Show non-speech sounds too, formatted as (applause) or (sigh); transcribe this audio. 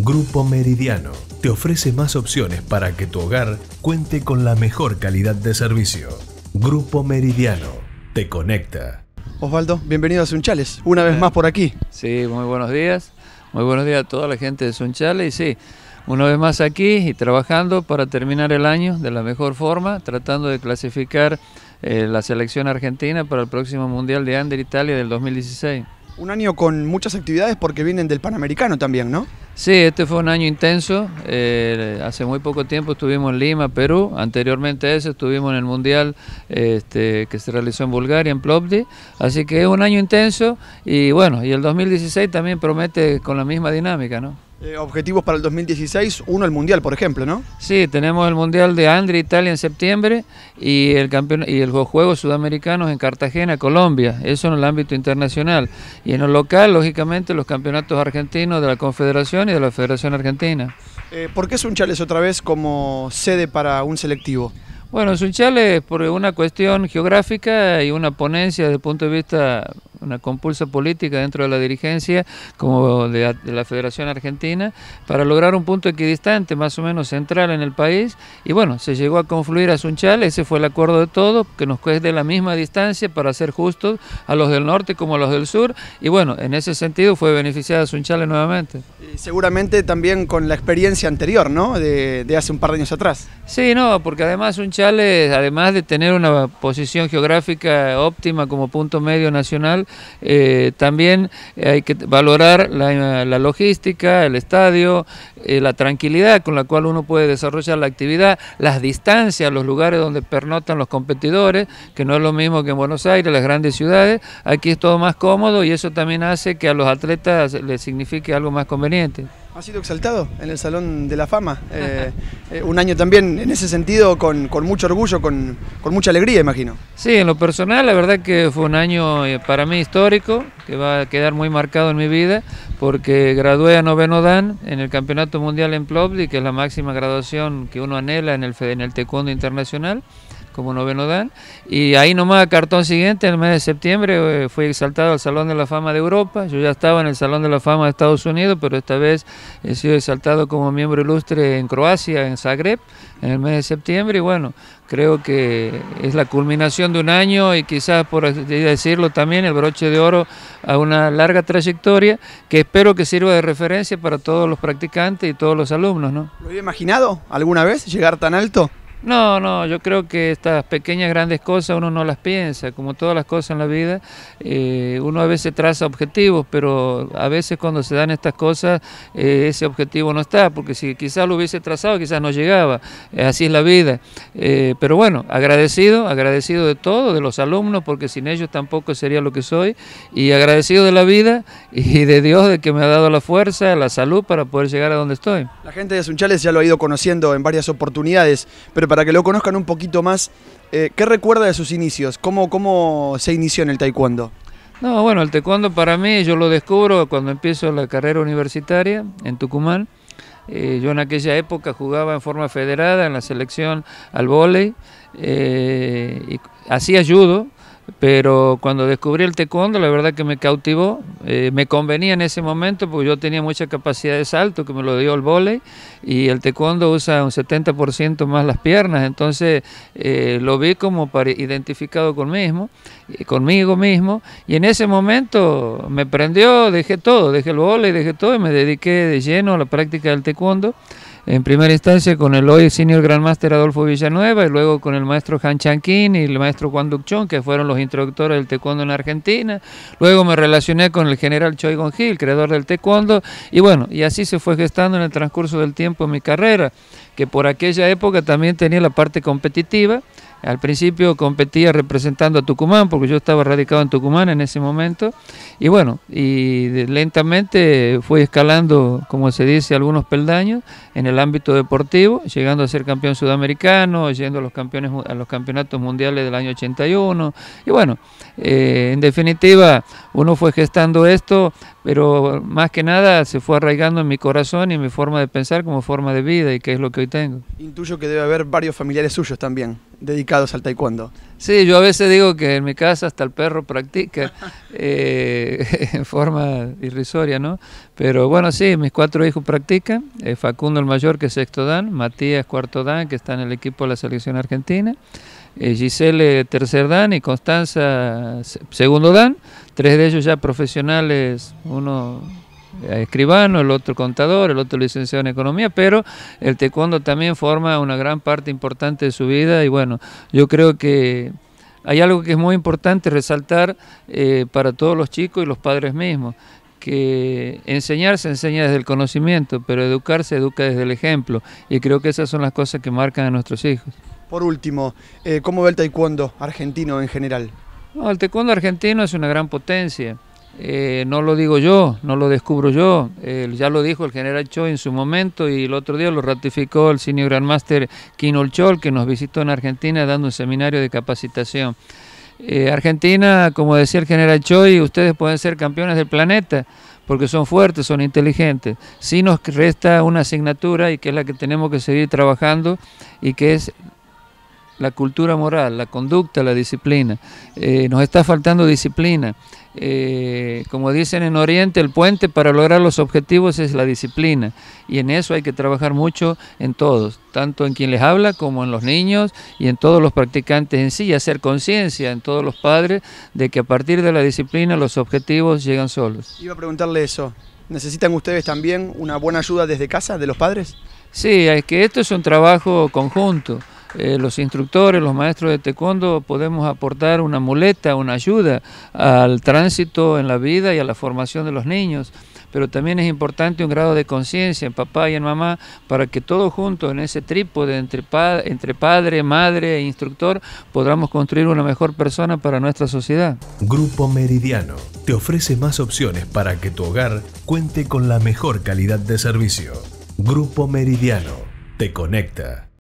Grupo Meridiano te ofrece más opciones para que tu hogar cuente con la mejor calidad de servicio. Grupo Meridiano te conecta. Osvaldo, bienvenido a Sunchales, una vez más por aquí. Sí, muy buenos días. Muy buenos días a toda la gente de Sunchales y sí, una vez más aquí y trabajando para terminar el año de la mejor forma, tratando de clasificar eh, la selección argentina para el próximo Mundial de Ander Italia del 2016. Un año con muchas actividades porque vienen del Panamericano también, ¿no? Sí, este fue un año intenso. Eh, hace muy poco tiempo estuvimos en Lima, Perú. Anteriormente a eso estuvimos en el Mundial este, que se realizó en Bulgaria, en Plovdiv. Así que es un año intenso y bueno, y el 2016 también promete con la misma dinámica, ¿no? Eh, objetivos para el 2016, uno el Mundial, por ejemplo, ¿no? Sí, tenemos el Mundial de andria Italia en septiembre y el campeón y el, los Juegos Sudamericanos en Cartagena, Colombia, eso en el ámbito internacional. Y en el local, lógicamente, los campeonatos argentinos de la Confederación y de la Federación Argentina. Eh, ¿Por qué Sunchales otra vez como sede para un selectivo? Bueno, Sunchales por una cuestión geográfica y una ponencia desde el punto de vista una compulsa política dentro de la dirigencia como de la, Federación Argentina para lograr un punto equidistante, más o menos central en el país. Y bueno, se llegó a confluir a Sunchal, ese fue el acuerdo de todo, que nos quede la misma distancia para ser justos a los del norte como a los del sur. Y bueno, en ese sentido fue beneficiada Sunchal nuevamente. Eh, seguramente también con la experiencia anterior, ¿no? De, hace un par de años atrás. Sí, no, porque además Sunchale, además de tener una posición geográfica óptima como punto medio nacional, eh, también hay que valorar la, logística, el estadio, eh, la tranquilidad con la cual uno puede desarrollar la actividad, las distancias, los lugares donde pernotan los competidores, que no es lo mismo que en Buenos Aires, las grandes ciudades, aquí es todo más cómodo y eso también hace que a los atletas les signifique algo más conveniente. Ha sido exaltado en el Salón de la Fama. Eh, (laughs) eh, un año también, en ese sentido, con, mucho orgullo, con, mucha alegría, imagino. Sí, en lo personal, la verdad que fue un año eh, para mí histórico, que va a quedar muy marcado en mi vida, porque gradué a noveno dan en el Campeonato Mundial en Plovdiv, que es la máxima graduación que uno anhela en el, en el taekwondo internacional como noveno dan. Y ahí nomás, cartón siguiente, en el mes de septiembre, eh, fui exaltado al Salón de la Fama de Europa. Yo ya estaba en el Salón de la Fama de Estados Unidos, pero esta vez he sido exaltado como miembro ilustre en Croacia, en Zagreb, en el mes de septiembre. Y bueno, creo que es la culminación de un año y quizás, por decirlo también, el broche de oro a una larga trayectoria que espero que sirva de referencia para todos los practicantes y todos los alumnos. ¿no? ¿Lo había imaginado alguna vez llegar tan alto? No, no, yo creo que estas pequeñas, grandes cosas uno no las piensa, como todas las cosas en la vida, eh, uno a veces traza objetivos, pero a veces cuando se dan estas cosas eh, ese objetivo no está, porque si quizás lo hubiese trazado, quizás no llegaba, eh, así es la vida. pero bueno, agradecido, agradecido de todo, de los alumnos, porque sin ellos tampoco sería lo que soy, y agradecido de la vida y de Dios de que me ha dado la fuerza, la salud para poder llegar a donde estoy. La gente de Sunchales ya lo ha ido conociendo en varias oportunidades, pero para que lo conozcan un poquito más, eh, ¿qué recuerda de sus inicios? ¿Cómo, ¿Cómo se inició en el taekwondo? No, bueno, el taekwondo para mí yo lo descubro cuando empiezo la carrera universitaria en Tucumán. Eh, yo en aquella época jugaba en forma federada en la selección al vóley eh, y hacía judo pero cuando descubrí el taekwondo, la verdad que me cautivó, eh, me convenía en ese momento porque yo tenía mucha capacidad de salto que me lo dio el volei y el taekwondo usa un 70% más las piernas, entonces eh, lo vi como identificado con eh, conmigo mismo y en ese momento me prendió, dejé todo, dejé el volei, dejé todo y me dediqué de lleno a la práctica del taekwondo en primera instancia con el hoy senior grandmaster Adolfo Villanueva y luego con el maestro Han Chanquín y el maestro Juan Ducchón... que fueron los introductores del taekwondo en Argentina. Luego me relacioné con el general Choi Gonji, el creador del taekwondo, y bueno, y así se fue gestando en el transcurso del tiempo mi carrera, que por aquella época también tenía la parte competitiva al principio competía representando a Tucumán, porque yo estaba radicado en Tucumán en ese momento. Y bueno, y lentamente fui escalando, como se dice, algunos peldaños en el ámbito deportivo, llegando a ser campeón sudamericano, yendo a los, campeones, a los campeonatos mundiales del año 81. Y bueno, eh, en definitiva, uno fue gestando esto, pero más que nada se fue arraigando en mi corazón y en mi forma de pensar como forma de vida y que es lo que hoy tengo. Intuyo que debe haber varios familiares suyos también dedicados al taekwondo. Sí, yo a veces digo que en mi casa hasta el perro practica (laughs) eh, (laughs) en forma irrisoria, ¿no? Pero bueno, sí, mis cuatro hijos practican, eh, Facundo el mayor que es sexto dan, Matías cuarto dan que está en el equipo de la selección argentina. Eh, Giselle tercer dan y Constanza segundo dan, tres de ellos ya profesionales, uno eh, escribano, el otro contador, el otro licenciado en economía, pero el taekwondo también forma una gran parte importante de su vida y bueno, yo creo que hay algo que es muy importante resaltar eh, para todos los chicos y los padres mismos, que enseñar se enseña desde el conocimiento, pero educar se educa desde el ejemplo y creo que esas son las cosas que marcan a nuestros hijos. Por último, eh, ¿cómo ve el taekwondo argentino en general? el taekwondo argentino es una gran potencia. Eh, no lo digo yo, no lo descubro yo, ya lo dijo el general Choi en su momento y el otro día lo ratificó el senior grandmaster Kino Chol que nos visitó en Argentina dando un seminario de capacitación. Eh, Argentina, como decía el general Choi, ustedes pueden ser campeones del planeta porque son fuertes, son inteligentes. si nos resta una asignatura y que es la que tenemos que seguir trabajando y que es la cultura moral, la conducta, la disciplina. Eh, nos está faltando disciplina. Eh, como dicen en Oriente, el puente para lograr los objetivos es la disciplina. Y en eso hay que trabajar mucho en todos, tanto en quien les habla como en los niños y en todos los practicantes en sí, y hacer conciencia en todos los padres de que a partir de la disciplina los objetivos llegan solos. Iba a preguntarle eso. ¿Necesitan ustedes también una buena ayuda desde casa de los padres? Sí, es que esto es un trabajo conjunto. Eh, los instructores, los maestros de taekwondo podemos aportar una muleta, una ayuda al tránsito en la vida y a la formación de los niños. Pero también es importante un grado de conciencia en papá y en mamá para que todos juntos en ese trípode entre, entre padre, madre e instructor podamos construir una mejor persona para nuestra sociedad. Grupo Meridiano te ofrece más opciones para que tu hogar cuente con la mejor calidad de servicio. Grupo Meridiano te conecta.